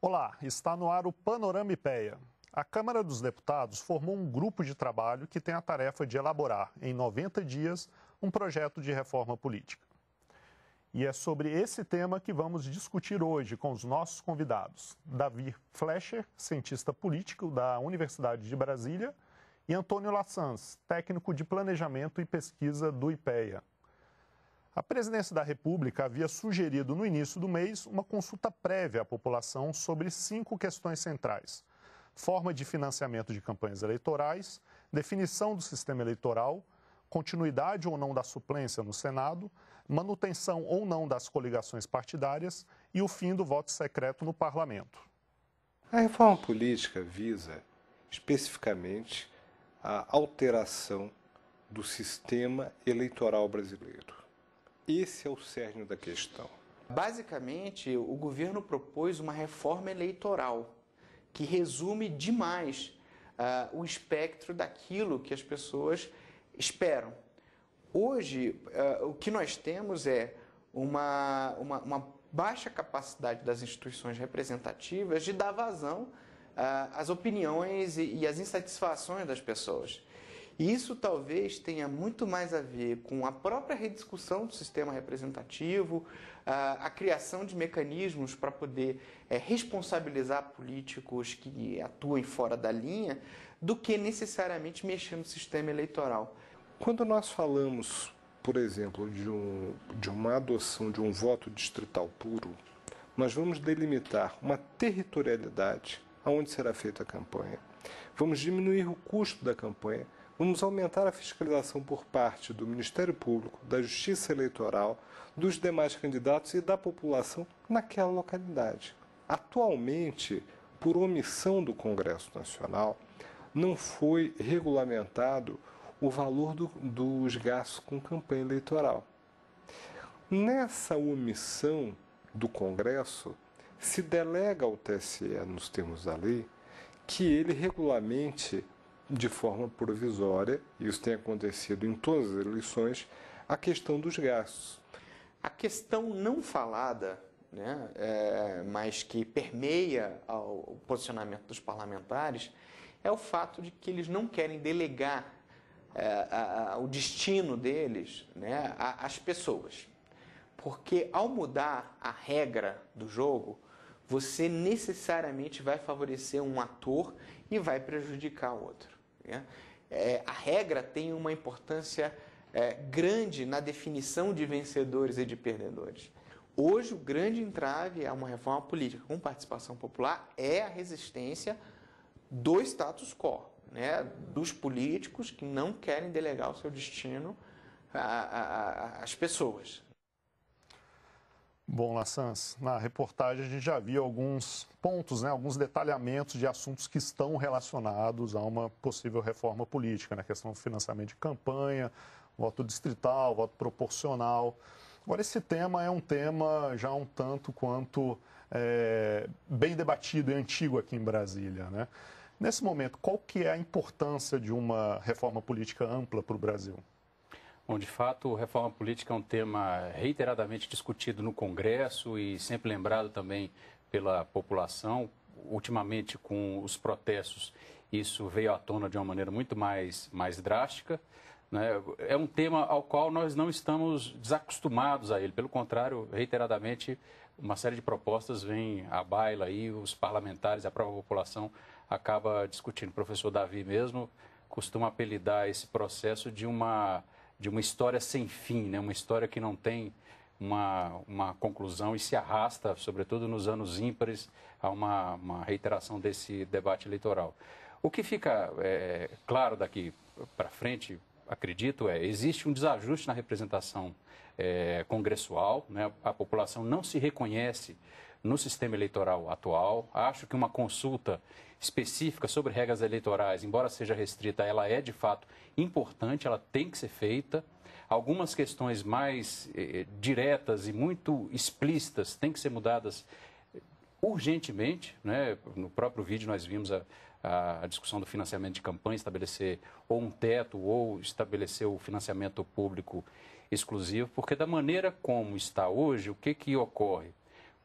Olá, está no ar o Panorama IPEA. A Câmara dos Deputados formou um grupo de trabalho que tem a tarefa de elaborar, em 90 dias, um projeto de reforma política. E é sobre esse tema que vamos discutir hoje com os nossos convidados: Davi Flecher, cientista político da Universidade de Brasília, e Antônio Lassans, técnico de planejamento e pesquisa do IPEA. A presidência da República havia sugerido no início do mês uma consulta prévia à população sobre cinco questões centrais: forma de financiamento de campanhas eleitorais, definição do sistema eleitoral, continuidade ou não da suplência no Senado, manutenção ou não das coligações partidárias e o fim do voto secreto no parlamento. A reforma política visa especificamente a alteração do sistema eleitoral brasileiro esse é o cerne da questão. Basicamente, o governo propôs uma reforma eleitoral que resume demais uh, o espectro daquilo que as pessoas esperam. Hoje, uh, o que nós temos é uma, uma, uma, baixa capacidade das instituições representativas de dar vazão uh, às opiniões e, e às insatisfações das pessoas. E isso talvez tenha muito mais a ver com a própria rediscussão do sistema representativo, a criação de mecanismos para poder é, responsabilizar políticos que atuem fora da linha, do que necessariamente mexer no sistema eleitoral. Quando nós falamos, por exemplo, de, um, de uma adoção de um voto distrital puro, nós vamos delimitar uma territorialidade aonde será feita a campanha. Vamos diminuir o custo da campanha vamos aumentar a fiscalização por parte do Ministério Público, da Justiça Eleitoral, dos demais candidatos e da população naquela localidade. Atualmente, por omissão do Congresso Nacional, não foi regulamentado o valor do, dos gastos com campanha eleitoral. Nessa omissão do Congresso, se delega ao TSE, nos termos da lei, que ele regulamente de forma provisória, e isso tem acontecido em todas as eleições, a questão dos gastos. A questão não falada, né, é, mas que permeia o posicionamento dos parlamentares, é o fato de que eles não querem delegar é, a, a, o destino deles né, às pessoas. Porque ao mudar a regra do jogo, você necessariamente vai favorecer um ator e vai prejudicar o outro. Né? É, a regra tem uma importância é, grande na definição de vencedores e de perdedores. Hoje, o grande entrave a uma reforma política com participação popular é a resistência do status quo, né? dos políticos que não querem delegar o seu destino às pessoas. Bom, Lassans, na reportagem a gente já viu alguns pontos, né, alguns detalhamentos de assuntos que estão relacionados a uma possível reforma política, na né, questão do financiamento de campanha, voto distrital, voto proporcional. Agora, esse tema é um tema já um tanto quanto é, bem debatido e antigo aqui em Brasília. Né? Nesse momento, qual que é a importância de uma reforma política ampla para o Brasil? Bom, de fato, reforma política é um tema reiteradamente discutido no Congresso e sempre lembrado também pela população. Ultimamente, com os protestos, isso veio à tona de uma maneira muito mais, mais drástica. Né? É um tema ao qual nós não estamos desacostumados a ele. Pelo contrário, reiteradamente, uma série de propostas vem à baila e os parlamentares, a própria população acaba discutindo. O professor Davi mesmo costuma apelidar esse processo de uma de uma história sem fim, né? uma história que não tem uma, uma conclusão e se arrasta, sobretudo nos anos ímpares, a uma, uma reiteração desse debate eleitoral. O que fica é, claro daqui para frente, acredito, é existe um desajuste na representação é, congressual, né? a população não se reconhece no sistema eleitoral atual. Acho que uma consulta específica sobre regras eleitorais, embora seja restrita, ela é de fato importante, ela tem que ser feita. Algumas questões mais eh, eh diretas e muito explícitas têm que ser mudadas eh, urgentemente. Né? No próprio vídeo nós vimos a, a, discussão do financiamento de campanha, estabelecer ou um teto ou estabelecer o financiamento público exclusivo, porque da maneira como está hoje, o que, que ocorre?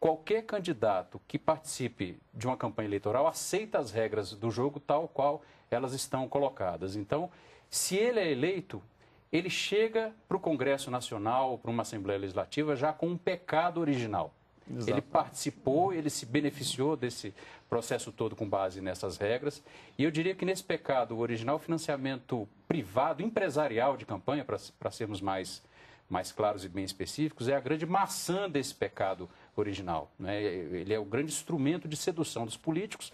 qualquer candidato que participe de uma campanha eleitoral aceita as regras do jogo tal qual elas estão colocadas. Então, se ele é eleito, ele chega para o Congresso Nacional, para uma Assembleia Legislativa, já com um pecado original. Exato. Ele participou, ele se beneficiou desse processo todo com base nessas regras. E eu diria que nesse pecado original, financiamento privado, empresarial de campanha, para sermos mais, mais claros e bem específicos, é a grande maçã desse pecado original original. Né? Ele é o grande instrumento de sedução dos políticos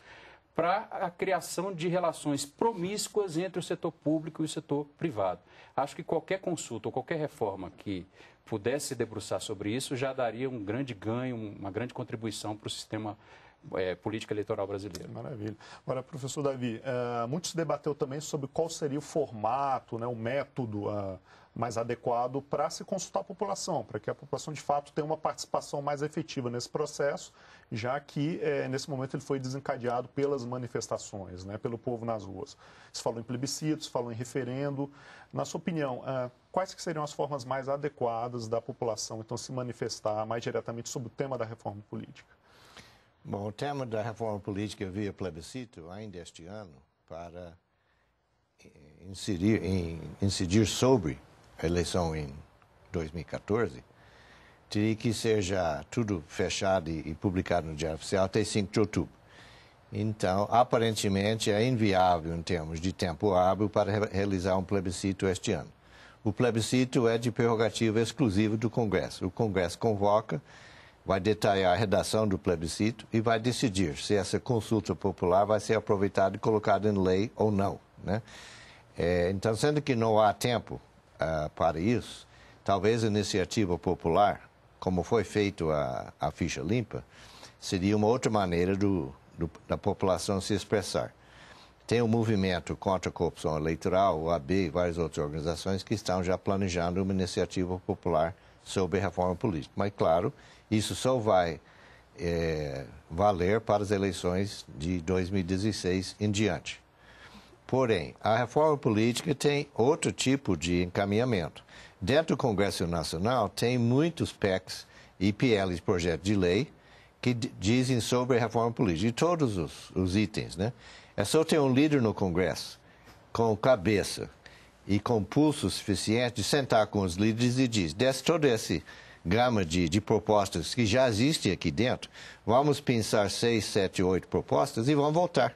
para a criação de relações promíscuas entre o setor público e o setor privado. Acho que qualquer consulta ou qualquer reforma que pudesse debruçar sobre isso já daria um grande ganho, uma grande contribuição para o sistema é, política eleitoral brasileira. Maravilha. Agora, professor Davi, é, muito se debateu também sobre qual seria o formato, né, o método ah, mais adequado para se consultar a população, para que a população de fato tenha uma participação mais efetiva nesse processo, já que é, nesse momento ele foi desencadeado pelas manifestações, né, pelo povo nas ruas. Se falou em plebiscitos, falou em referendo. Na sua opinião, é, quais que seriam as formas mais adequadas da população então se manifestar mais diretamente sobre o tema da reforma política? Bom, o tema da reforma política via plebiscito ainda este ano para incidir, incidir sobre a eleição em 2014 teria que ser já tudo fechado e publicado no Diário Oficial até 5 de outubro. Então, aparentemente, é inviável em termos de tempo hábil para realizar um plebiscito este ano. O plebiscito é de prerrogativa exclusiva do Congresso. O Congresso convoca vai detalhar a redação do plebiscito e vai decidir se essa consulta popular vai ser aproveitada e colocada em lei ou não. Né? É, então, sendo que não há tempo ah, para isso, talvez a iniciativa popular, como foi feito a, a ficha limpa, seria uma outra maneira do, do, da população se expressar. Tem o um movimento contra a corrupção eleitoral, o AB e várias outras organizações que estão já planejando uma iniciativa popular sobre reforma política. Mas, claro, isso só vai é, valer para as eleições de 2016 em diante. Porém, a reforma política tem outro tipo de encaminhamento. Dentro do Congresso Nacional, tem muitos PECs e PLs, projetos de lei, que dizem sobre a reforma política, e todos os, os itens, né? É só ter um líder no Congresso, com cabeça, e com pulso suficiente de sentar com os líderes e diz, desse todo esse gama de, de propostas que já existem aqui dentro, vamos pensar seis, sete, oito propostas e vão voltar.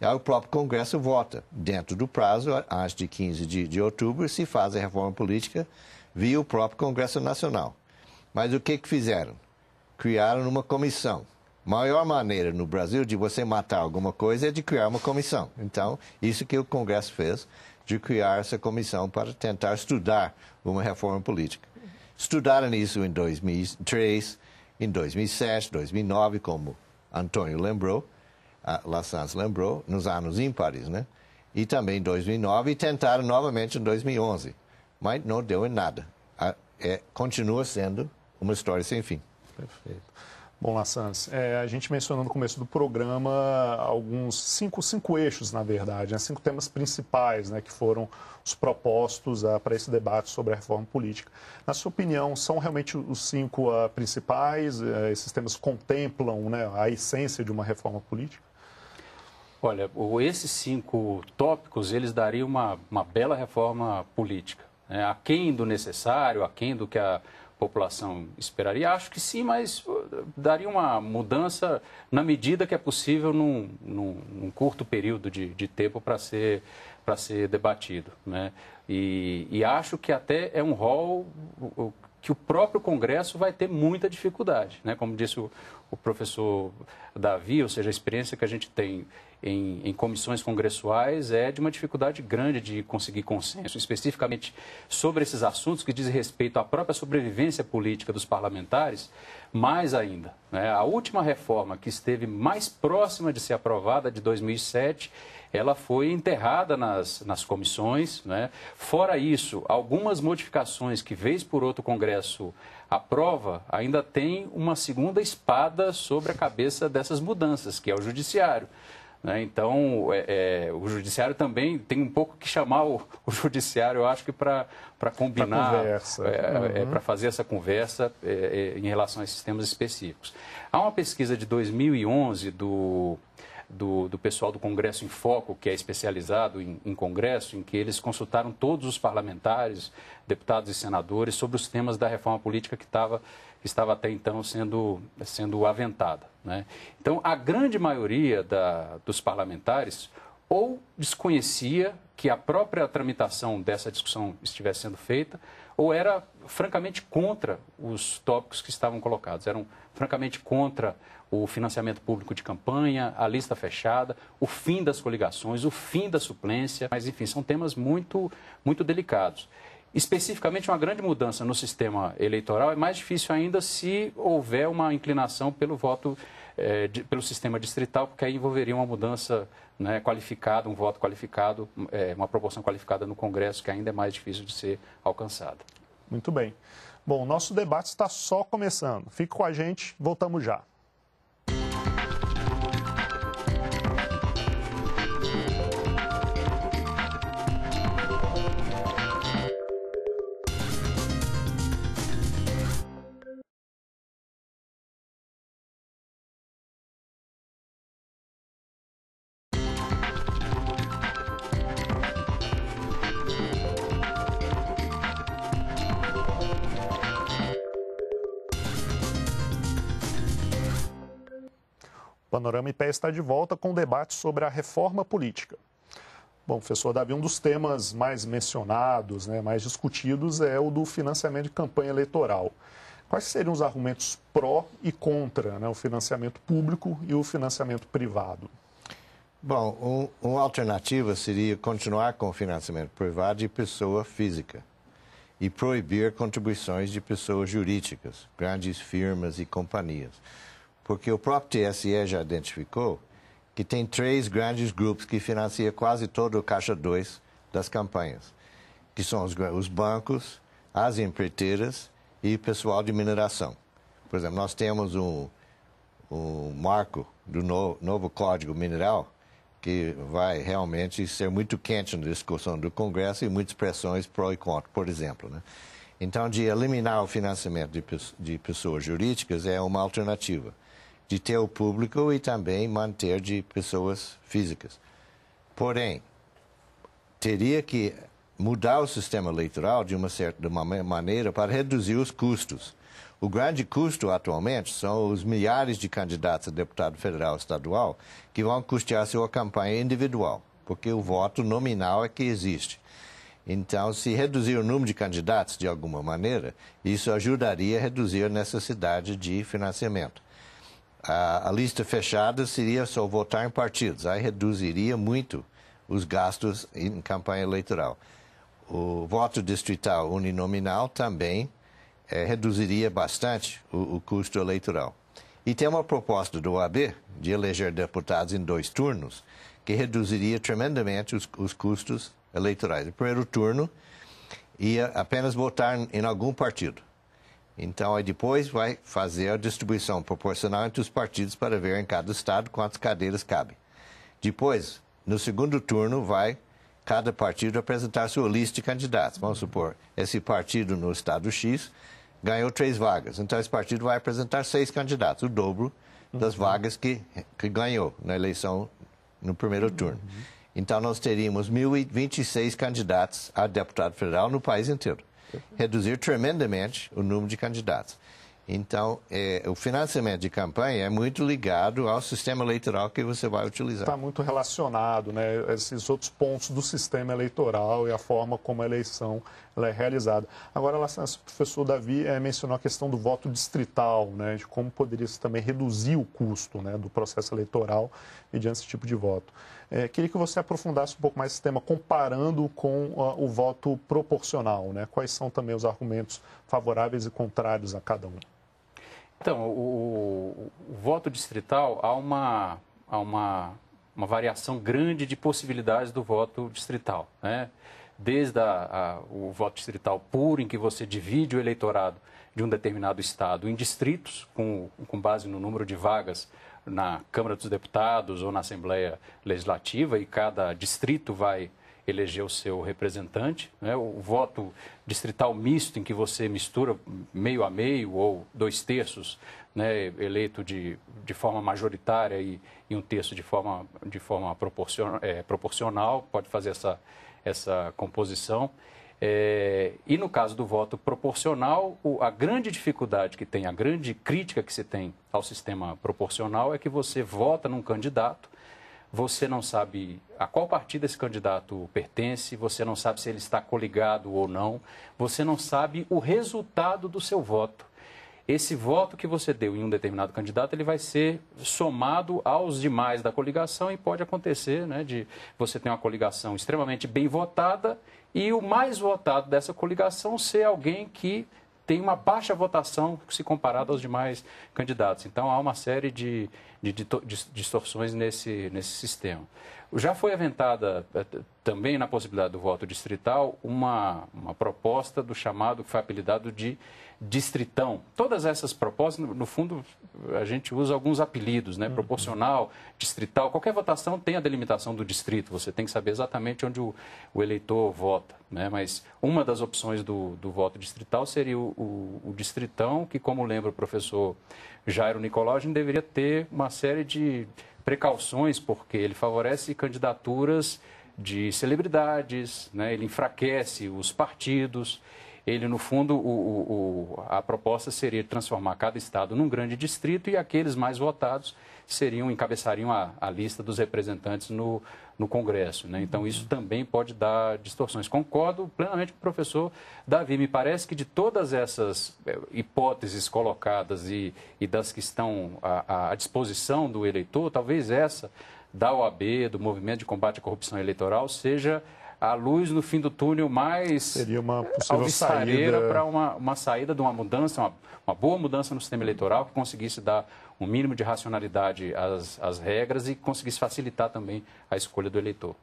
E aí o próprio Congresso vota. Dentro do prazo, antes de 15 de, de outubro, se faz a reforma política via o próprio Congresso Nacional. Mas o que, que fizeram? Criaram uma comissão. Maior maneira no Brasil de você matar alguma coisa é de criar uma comissão. Então, isso que o Congresso fez de criar essa comissão para tentar estudar uma reforma política. Estudaram isso em 2003, em 2007, 2009, como Antônio lembrou, Lassans lembrou, nos anos ímpares, né? E também em 2009 e tentaram novamente em 2011, mas não deu em nada. É, continua sendo uma história sem fim. Perfeito. Bom, Lassans, é, a gente mencionou no começo do programa alguns cinco, cinco eixos, na verdade, né, cinco temas principais né, que foram os propostos ah, para esse debate sobre a reforma política. Na sua opinião, são realmente os cinco ah, principais? É, esses temas contemplam né, a essência de uma reforma política? Olha, esses cinco tópicos, eles dariam uma, uma bela reforma política. Né? Aquém do necessário, aquém do que a população esperaria? Acho que sim, mas uh, daria uma mudança na medida que é possível num, num, num curto período de, de tempo para ser, ser debatido. Né? E, e, acho que até é um rol que o próprio Congresso vai ter muita dificuldade. Né? Como disse o, o professor Davi, ou seja, a experiência que a gente tem em, em, comissões congressuais é de uma dificuldade grande de conseguir consenso, especificamente sobre esses assuntos que dizem respeito à própria sobrevivência política dos parlamentares, mais ainda. Né? A última reforma que esteve mais próxima de ser aprovada, de 2007, ela foi enterrada nas, nas comissões. Né? Fora isso, algumas modificações que, vez por outro, o Congresso aprova, ainda tem uma segunda espada sobre a cabeça dessas mudanças, que é o Judiciário. Né? Então, é, é, o judiciário também tem um pouco que chamar o, o judiciário, eu acho que para combinar, é, é, é, uhum. para fazer essa conversa é, em relação a sistemas específicos. Há uma pesquisa de 2011 do do, do pessoal do Congresso em Foco, que é especializado em, em Congresso, em que eles consultaram todos os parlamentares, deputados e senadores, sobre os temas da reforma política que estava que estava até então sendo, sendo aventada. Né? Então, a grande maioria da, dos parlamentares ou desconhecia que a própria tramitação dessa discussão estivesse sendo feita, ou era francamente contra os tópicos que estavam colocados, eram francamente contra o financiamento público de campanha, a lista fechada, o fim das coligações, o fim da suplência, mas enfim, são temas muito, muito delicados. Especificamente, uma grande mudança no sistema eleitoral é mais difícil ainda se houver uma inclinação pelo voto, eh, de, pelo sistema distrital, porque aí envolveria uma mudança né, qualificada, um voto qualificado, eh, uma proporção qualificada no Congresso, que ainda é mais difícil de ser alcançada. Muito bem. Bom, nosso debate está só começando. Fique com a gente, voltamos já. Panorama IPE está de volta com um debate sobre a reforma política. Bom, professor Davi, um dos temas mais mencionados, né, mais discutidos, é o do financiamento de campanha eleitoral. Quais seriam os argumentos pró e contra né, o financiamento público e o financiamento privado? Bom, um, uma alternativa seria continuar com o financiamento privado de pessoa física e proibir contribuições de pessoas jurídicas, grandes firmas e companhias porque o próprio TSE já identificou que tem três grandes grupos que financiam quase todo o caixa 2 das campanhas, que são os, os bancos, as empreiteiras e pessoal de mineração. Por exemplo, nós temos um, um marco do no, novo Código Mineral que vai realmente ser muito quente na discussão do Congresso e muitas pressões pró e contra, por exemplo. Né? Então, de eliminar o financiamento de, de pessoas jurídicas é uma alternativa de ter o público e também manter de pessoas físicas. Porém, teria que mudar o sistema eleitoral de uma certa de uma maneira para reduzir os custos. O grande custo atualmente são os milhares de candidatos a deputado federal e estadual que vão custear sua campanha individual, porque o voto nominal é que existe. Então, se reduzir o número de candidatos de alguma maneira, isso ajudaria a reduzir a necessidade de financiamento a, a lista fechada seria só votar em partidos. Aí reduziria muito os gastos em campanha eleitoral. O voto distrital uninominal também é, reduziria bastante o, o, custo eleitoral. E tem uma proposta do AB de eleger deputados em dois turnos, que reduziria tremendamente os, os custos eleitorais. No primeiro turno ia apenas votar em algum partido. Então, aí depois vai fazer a distribuição proporcional entre os partidos para ver em cada estado quantas cadeiras cabem. Depois, no segundo turno, vai cada partido apresentar sua lista de candidatos. Vamos supor, esse partido no estado X ganhou três vagas. Então, esse partido vai apresentar seis candidatos, o dobro das vagas que, que ganhou na eleição no primeiro turno. Uhum. Então, nós teríamos 1.026 candidatos a deputado federal no país inteiro reduzir tremendamente o número de candidatos. Então, é, o financiamento de campanha é muito ligado ao sistema eleitoral que você vai utilizar. Está muito relacionado, né? Esses outros pontos do sistema eleitoral e a forma como a eleição é realizada. Agora, o professor Davi é, mencionou a questão do voto distrital, né? De como poderia se também reduzir o custo né, do processo eleitoral mediante esse tipo de voto. É, queria que você aprofundasse um pouco mais esse tema, comparando com uh, o voto proporcional, né? Quais são também os argumentos favoráveis e contrários a cada um? Então, o, o, voto distrital há uma, há uma, uma variação grande de possibilidades do voto distrital. Né? Desde a, a, o voto distrital puro, em que você divide o eleitorado de um determinado estado em distritos, com, com base no número de vagas na Câmara dos Deputados ou na Assembleia Legislativa, e cada distrito vai eleger o seu representante. Né? O voto distrital misto, em que você mistura meio a meio ou dois terços né, eleito de, de forma majoritária e, e um terço de forma, de forma proporcional, é, proporcional, pode fazer essa, essa composição. É, e no caso do voto proporcional, o, a grande dificuldade que tem, a grande crítica que se tem ao sistema proporcional é que você vota num candidato você não sabe a qual partido esse candidato pertence, você não sabe se ele está coligado ou não, você não sabe o resultado do seu voto. Esse voto que você deu em um determinado candidato, ele vai ser somado aos demais da coligação e pode acontecer, né, de você ter uma coligação extremamente bem votada e o mais votado dessa coligação ser alguém que tem uma baixa votação se comparado aos demais candidatos. Então, há uma série de, de, de distorções nesse, nesse sistema. Já foi aventada eh, também na possibilidade do voto distrital, uma, uma proposta do chamado, que foi apelidado de distritão. Todas essas propostas, no fundo, a gente usa alguns apelidos, né? Uhum. Proporcional, distrital. Qualquer votação tem a delimitação do distrito. Você tem que saber exatamente onde o, o eleitor vota, né? Mas uma das opções do, do voto distrital seria o, o, o distritão, que, como lembra o professor Jairo Nicolau, deveria ter uma série de precauções, porque ele favorece candidaturas de celebridades, né? ele enfraquece os partidos. Ele, no fundo, o, o, a proposta seria transformar cada estado num grande distrito e aqueles mais votados seriam encabeçariam a, a lista dos representantes no, no Congresso. Né? Então, isso também pode dar distorções. Concordo plenamente com o professor Davi. Me parece que de todas essas eh, hipóteses colocadas e, e das que estão à, à disposição do eleitor, talvez essa da OAB, do Movimento de Combate à Corrupção Eleitoral, seja a luz no fim do túnel mais seria uma possível saída para uma, uma saída de uma mudança, uma, uma, boa mudança no sistema eleitoral que conseguisse dar um mínimo de racionalidade às, às regras e conseguisse facilitar também a escolha do eleitor.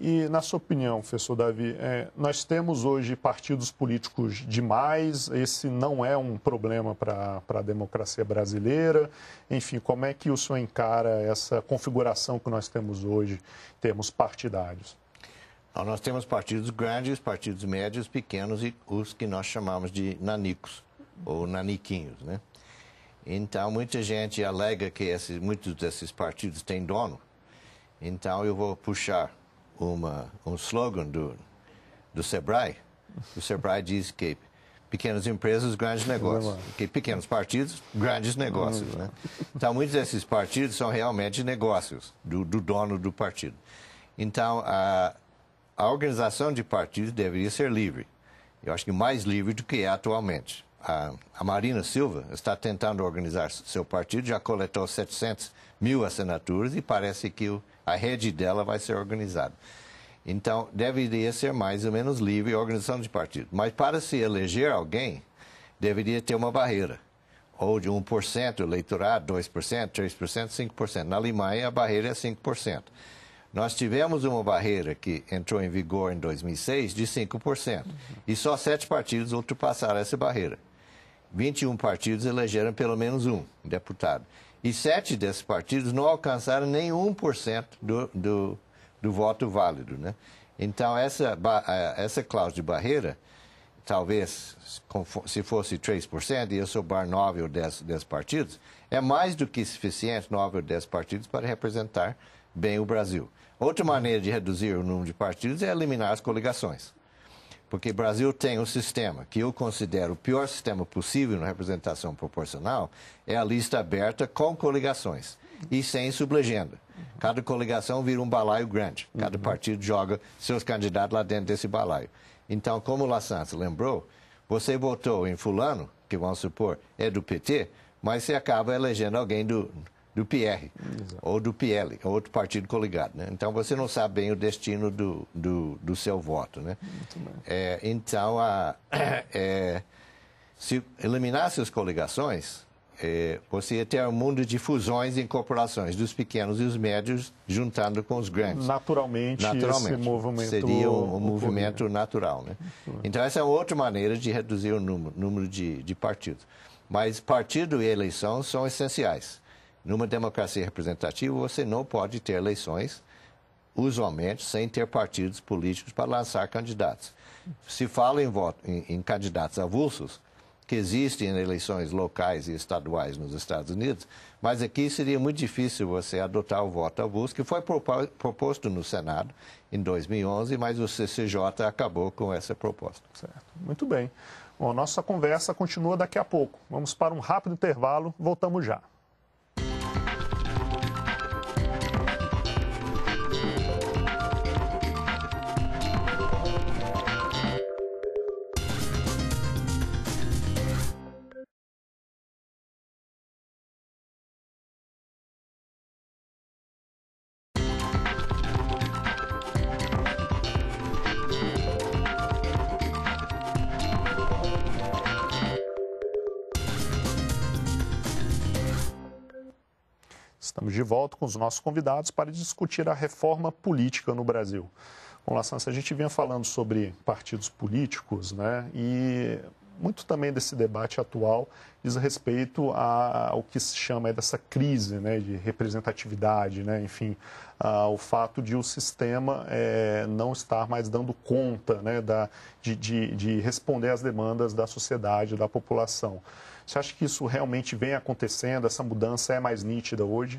E, na sua opinião, professor Davi, é, nós temos hoje partidos políticos demais, esse não é um problema para a democracia brasileira. Enfim, como é que o senhor encara essa configuração que nós temos hoje temos termos partidários? Não, nós temos partidos grandes, partidos médios, pequenos e os que nós chamamos de nanicos ou naniquinhos, né? Então, muita gente alega que esses, muitos desses partidos têm dono. Então, eu vou puxar uma, um slogan do, do Sebrae. O Sebrae diz que pequenas empresas, grandes negócios. É que pequenos partidos, grandes negócios. Uhum. Né? Então, muitos desses partidos são realmente negócios do, do dono do partido. Então, a, a organização de partidos deveria ser livre. Eu acho que mais livre do que é atualmente. A, a Marina Silva está tentando organizar seu partido, já coletou 700 mil assinaturas e parece que a rede dela vai ser organizada. Então, deveria ser mais ou menos livre a organização de partido. Mas para se eleger alguém, deveria ter uma barreira. Ou de 1% eleitorado, 2%, 3%, 5%. Na Alemanha, a barreira é 5%. Nós tivemos uma barreira que entrou em vigor em 2006 de 5%. Uhum. E só sete partidos ultrapassaram essa barreira. 21 partidos elegeram pelo menos um deputado. E sete desses partidos não alcançaram nem 1% do, do, do voto válido. Né? Então, essa, essa cláusula de barreira, talvez, se fosse 3%, e eu sobrar 9 ou 10, 10 partidos, é mais do que suficiente 9 ou 10 partidos para representar bem o Brasil. Outra maneira de reduzir o número de partidos é eliminar as coligações. Porque o Brasil tem o um sistema que eu considero o pior sistema possível na representação proporcional, é a lista aberta com coligações e sem sublegenda. Cada coligação vira um balaio grande. Cada uhum. partido joga seus candidatos lá dentro desse balaio. Então, como o Lassance lembrou, você votou em fulano, que vamos supor é do PT, mas você acaba elegendo alguém do, do PR Exato. ou do PL, é outro partido coligado. Né? Então você não sabe bem o destino do, do, do seu voto. Né? É, então, a, é, se eliminasse as coligações, é, você ia ter um mundo de fusões e incorporações dos pequenos e os médios juntando com os grandes. Naturalmente, Naturalmente. esse movimento... Seria um, um movimento poder. natural. Né? Então, essa é outra maneira de reduzir o número, número de, de partidos. Mas partido e eleição são essenciais. Numa democracia representativa, você não pode ter eleições, usualmente, sem ter partidos políticos para lançar candidatos. Se fala em, voto, em, em candidatos avulsos, que existem em eleições locais e estaduais nos Estados Unidos, mas aqui seria muito difícil você adotar o voto avulso, que foi proposto no Senado em 2011, mas o CCJ acabou com essa proposta. Certo. Muito bem. Bom, nossa conversa continua daqui a pouco. Vamos para um rápido intervalo, voltamos já. Estamos de volta com os nossos convidados para discutir a reforma política no Brasil. Bom, Lassance, a gente vinha falando sobre partidos políticos, né? E muito também desse debate atual diz respeito a, ao que se chama dessa crise né, de representatividade, né, enfim, ao fato de o sistema é, não estar mais dando conta né, da, de, de, de responder às demandas da sociedade, da população. Você acha que isso realmente vem acontecendo? Essa mudança é mais nítida hoje?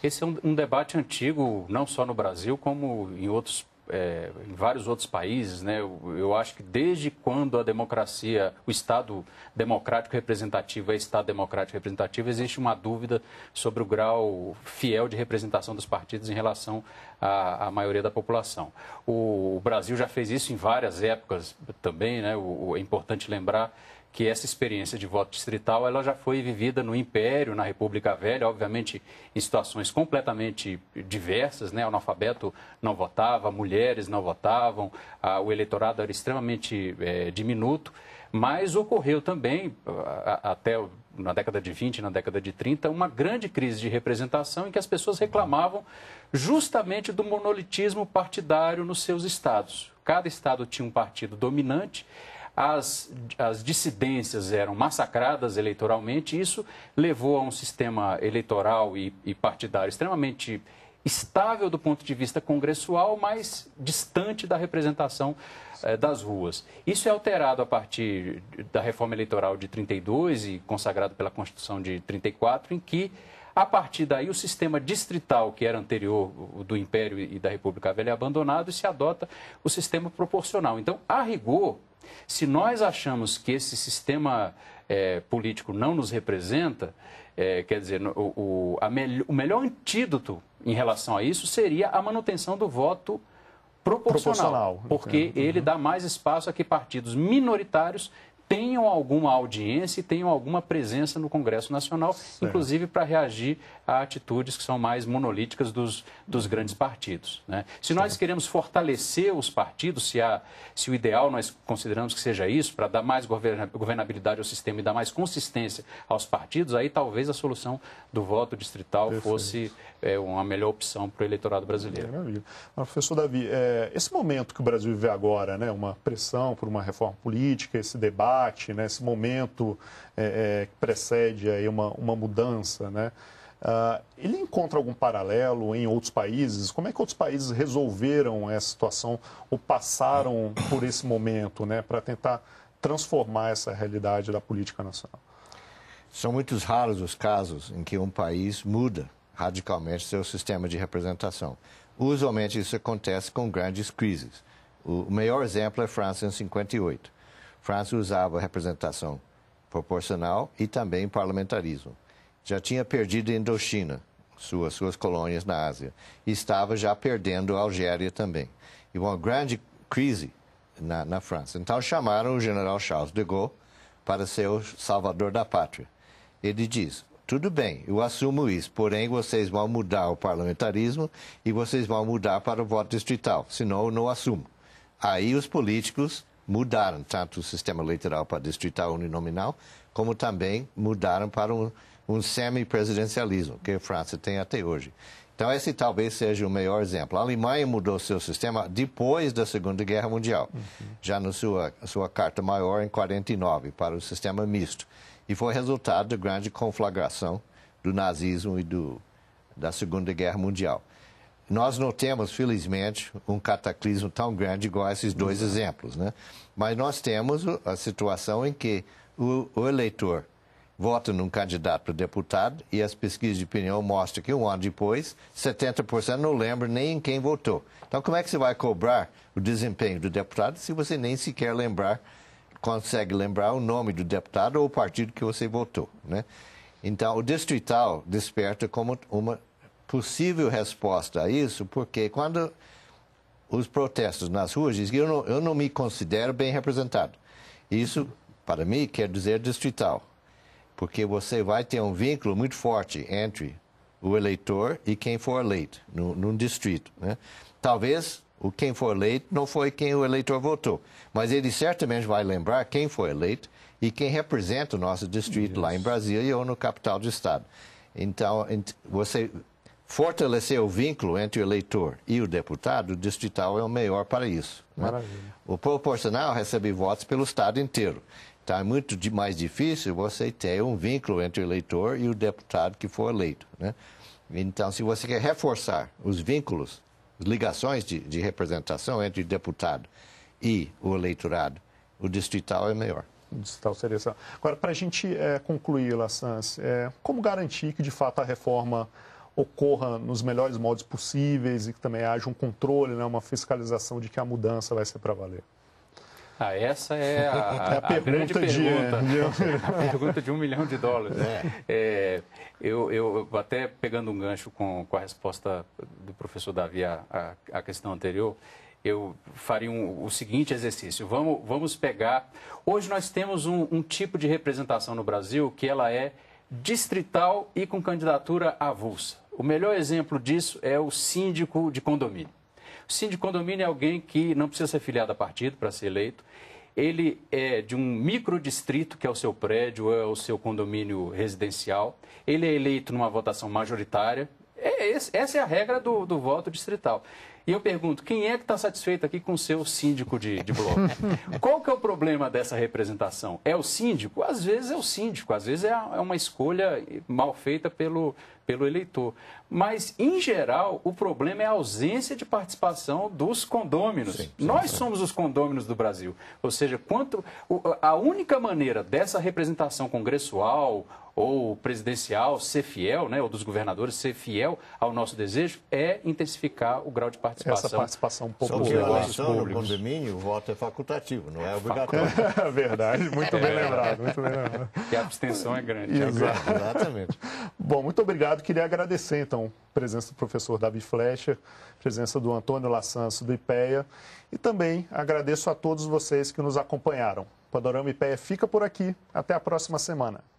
Esse é um, um debate antigo, não só no Brasil, como em outros é, em vários outros países, né? Eu, eu, acho que desde quando a democracia, o Estado democrático representativo é Estado democrático representativo, existe uma dúvida sobre o grau fiel de representação dos partidos em relação à, à maioria da população. O, o, Brasil já fez isso em várias épocas também, né? O, o, é importante lembrar que essa experiência de voto distrital ela já foi vivida no Império, na República Velha, obviamente em situações completamente diversas, né? O analfabeto não votava, mulheres não votavam, a, o eleitorado era extremamente é, diminuto, mas ocorreu também, a, a, até na década de 20, na década de 30, uma grande crise de representação em que as pessoas reclamavam justamente do monolitismo partidário nos seus estados. Cada estado tinha um partido dominante as, as dissidências eram massacradas eleitoralmente, e isso levou a um sistema eleitoral e, e partidário extremamente estável do ponto de vista congressual, mas distante da representação eh, das ruas. Isso é alterado a partir da reforma eleitoral de 32 e consagrado pela Constituição de 34, em que, a partir daí, o sistema distrital, que era anterior do Império e da República Velha, é abandonado e se adota o sistema proporcional. Então, a rigor, se nós achamos que esse sistema é, político não nos representa, é, quer dizer, o, o, me, o, melhor antídoto em relação a isso seria a manutenção do voto proporcional, proporcional porque entendo. Uhum. ele uhum. dá mais espaço a que partidos minoritários tenham alguma audiência e tenham alguma presença no Congresso Nacional, certo. inclusive para reagir a atitudes que são mais monolíticas dos, dos grandes partidos. Né? Se nós queremos fortalecer os partidos, se, há, se o ideal nós consideramos que seja isso, para dar mais governabilidade ao sistema e dar mais consistência aos partidos, aí talvez a solução do voto distrital Perfeito. fosse é, uma melhor opção para o eleitorado brasileiro. Maravilha. professor Davi, é, esse momento que o Brasil vive agora, né, uma pressão por uma reforma política, esse debate, né, esse momento é, é que precede aí uma, uma mudança, né? Uh, ele encontra algum paralelo em outros países? Como é que outros países resolveram essa situação ou passaram por esse momento né, para tentar transformar essa realidade da política nacional? São muitos raros os casos em que um país muda radicalmente seu sistema de representação. Usualmente isso acontece com grandes crises. O melhor exemplo é a França em 58. A França usava representação proporcional e também parlamentarismo já tinha perdido a Indochina, suas, suas colônias na Ásia, e estava já perdendo a Algéria também. E uma grande crise na, na França. Então chamaram o general Charles de Gaulle para ser o salvador da pátria. Ele diz: tudo bem, eu assumo isso, porém vocês vão mudar o parlamentarismo e vocês vão mudar para o voto distrital, senão eu não assumo. Aí os políticos mudaram tanto o sistema eleitoral para distrital uninominal, como também mudaram para um um semi-presidencialismo, que a França tem até hoje. Então, esse talvez seja o melhor exemplo. A Alemanha mudou seu sistema depois da Segunda Guerra Mundial, uhum. já na sua, sua carta maior em 49, para o sistema misto. E foi resultado da grande conflagração do nazismo e do, da Segunda Guerra Mundial. Nós não temos, felizmente, um cataclismo tão grande igual esses dois uhum. exemplos, né? Mas nós temos a situação em que o, o eleitor vota num candidato para deputado e as pesquisas de opinião mostram que um ano depois, 70% não lembra nem em quem votou. Então, como é que você vai cobrar o desempenho do deputado se você nem sequer lembrar, consegue lembrar o nome do deputado ou o partido que você votou, né? Então, o distrital desperta como uma possível resposta a isso, porque quando os protestos nas ruas dizem que eu não, eu não me considero bem representado. Isso, para mim, quer dizer distrital porque você vai ter um vínculo muito forte entre o eleitor e quem for eleito no, num distrito. Né? Talvez o quem for eleito não foi quem o eleitor votou, mas ele certamente vai lembrar quem foi eleito e quem representa o nosso distrito lá em Brasília ou no capital do estado. Então, você fortalecer o vínculo entre o eleitor e o deputado, o distrital é o melhor para isso. Né? O proporcional recebe votos pelo estado inteiro. Está muito de, mais difícil você ter um vínculo entre o eleitor e o deputado que for eleito. Né? Então, se você quer reforçar os vínculos, as ligações de, de representação entre o deputado e o eleitorado, o distrital é melhor Distrital seria Agora, para a gente é, concluir, Lassans, é, como garantir que de fato a reforma ocorra nos melhores modos possíveis e que também haja um controle, né, uma fiscalização de que a mudança vai ser para valer? Ah, essa é a, a, é a, pergunta grande pergunta. De... a pergunta de um milhão de dólares. É, é eu, eu, até pegando um gancho com, com a resposta do professor Davi à, à questão anterior, eu faria um, o seguinte exercício. Vamos, vamos pegar. Hoje nós temos um, um tipo de representação no Brasil que ela é distrital e com candidatura avulsa. O melhor exemplo disso é o síndico de condomínio. Síndico de condomínio é alguém que não precisa ser filiado a partido para ser eleito. Ele é de um microdistrito, que é o seu prédio, é o seu condomínio residencial. Ele é eleito numa votação majoritária. É esse, essa é a regra do, do voto distrital. E eu pergunto, quem é que está satisfeito aqui com o seu síndico de, de bloco? Qual que é o problema dessa representação? É o síndico? Às vezes é o síndico, às vezes é, a, é uma escolha mal feita pelo, pelo eleitor. Mas, em geral, o problema é a ausência de participação dos condôminos. Sim, sim, Nós sim. somos os condôminos do Brasil. Ou seja, quanto, a única maneira dessa representação congressual ou presidencial ser fiel, né, ou dos governadores ser fiel ao nosso desejo, é intensificar o grau de participação. Essa participação popular. Sobre eleição no condomínio, o voto é facultativo, não é, é obrigatório. É verdade, muito bem lembrado. Muito bem lembrado. E a abstenção é grande. Exato. Exatamente. Bom, muito obrigado obrigado. Queria agradecer, então, a presença do professor Davi Flecha, a presença do Antônio Lassanço, do IPEA, e também agradeço a todos vocês que nos acompanharam. O Panorama IPEA fica por aqui. Até a próxima semana.